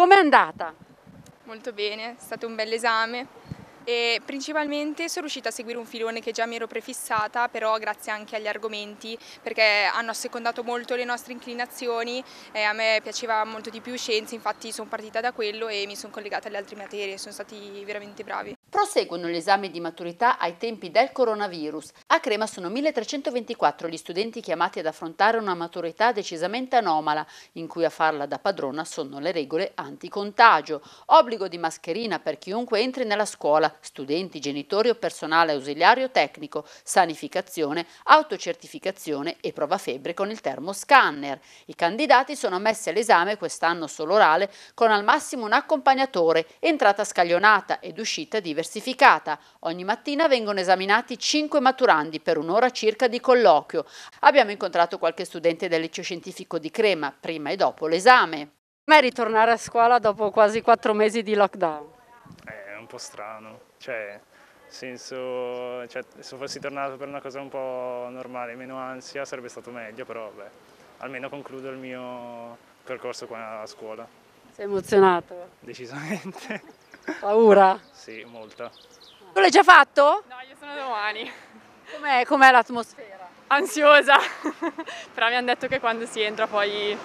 Com'è andata? Molto bene, è stato un bel esame e principalmente sono riuscita a seguire un filone che già mi ero prefissata, però grazie anche agli argomenti perché hanno assecondato molto le nostre inclinazioni, eh, a me piaceva molto di più scienze, infatti sono partita da quello e mi sono collegata alle altre materie, sono stati veramente bravi. Proseguono gli esami di maturità ai tempi del coronavirus. A Crema sono 1324 gli studenti chiamati ad affrontare una maturità decisamente anomala, in cui a farla da padrona sono le regole anticontagio. Obbligo di mascherina per chiunque entri nella scuola, studenti, genitori o personale ausiliario tecnico, sanificazione, autocertificazione e prova febbre con il termoscanner. I candidati sono ammessi all'esame quest'anno solo orale con al massimo un accompagnatore, entrata scaglionata ed uscita di diversificata. Ogni mattina vengono esaminati cinque maturandi per un'ora circa di colloquio. Abbiamo incontrato qualche studente del liceo scientifico di Crema prima e dopo l'esame. Com'è ritornare a scuola dopo quasi quattro mesi di lockdown? Eh, è un po' strano, cioè senso, cioè, se fossi tornato per una cosa un po' normale, meno ansia, sarebbe stato meglio, però beh, almeno concludo il mio percorso qua a scuola. Sei emozionato? Decisamente. Paura? Sì, molta. Tu l'hai già fatto? No, io sono domani. Com'è, com'è l'atmosfera? Ansiosa, però mi hanno detto che quando si entra poi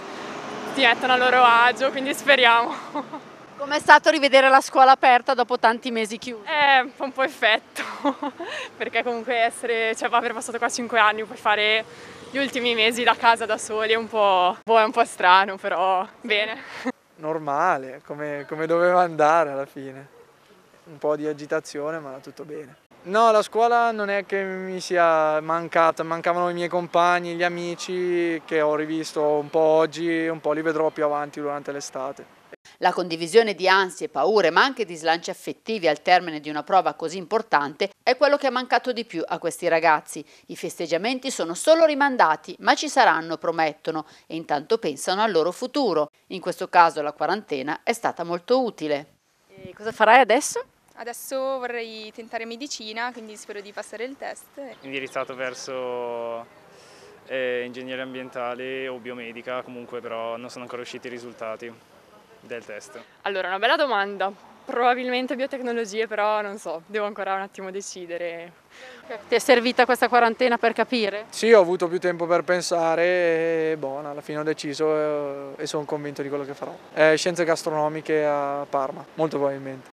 ti mettono a loro agio, quindi speriamo. Com'è stato rivedere la scuola aperta dopo tanti mesi chiusi? Eh, fa un po' effetto, perché comunque essere, cioè aver passato qua 5 anni, puoi fare gli ultimi mesi da casa da soli è un po', boh, è un po strano, però bene normale, come, come doveva andare alla fine. Un po' di agitazione ma tutto bene. No, la scuola non è che mi sia mancata, mancavano i miei compagni, gli amici che ho rivisto un po' oggi, un po' li vedrò più avanti durante l'estate. La condivisione di ansie, paure, ma anche di slanci affettivi al termine di una prova così importante è quello che è mancato di più a questi ragazzi. I festeggiamenti sono solo rimandati, ma ci saranno, promettono, e intanto pensano al loro futuro. In questo caso la quarantena è stata molto utile. E cosa farai adesso? Adesso vorrei tentare medicina, quindi spero di passare il test. Indirizzato verso eh, ingegneria ambientale o biomedica, comunque però non sono ancora usciti i risultati del test? Allora, una bella domanda. Probabilmente biotecnologie, però non so, devo ancora un attimo decidere. Ti è servita questa quarantena per capire? Sì, ho avuto più tempo per pensare e buona, alla fine ho deciso eh, e sono convinto di quello che farò. Eh, scienze gastronomiche a Parma, molto probabilmente.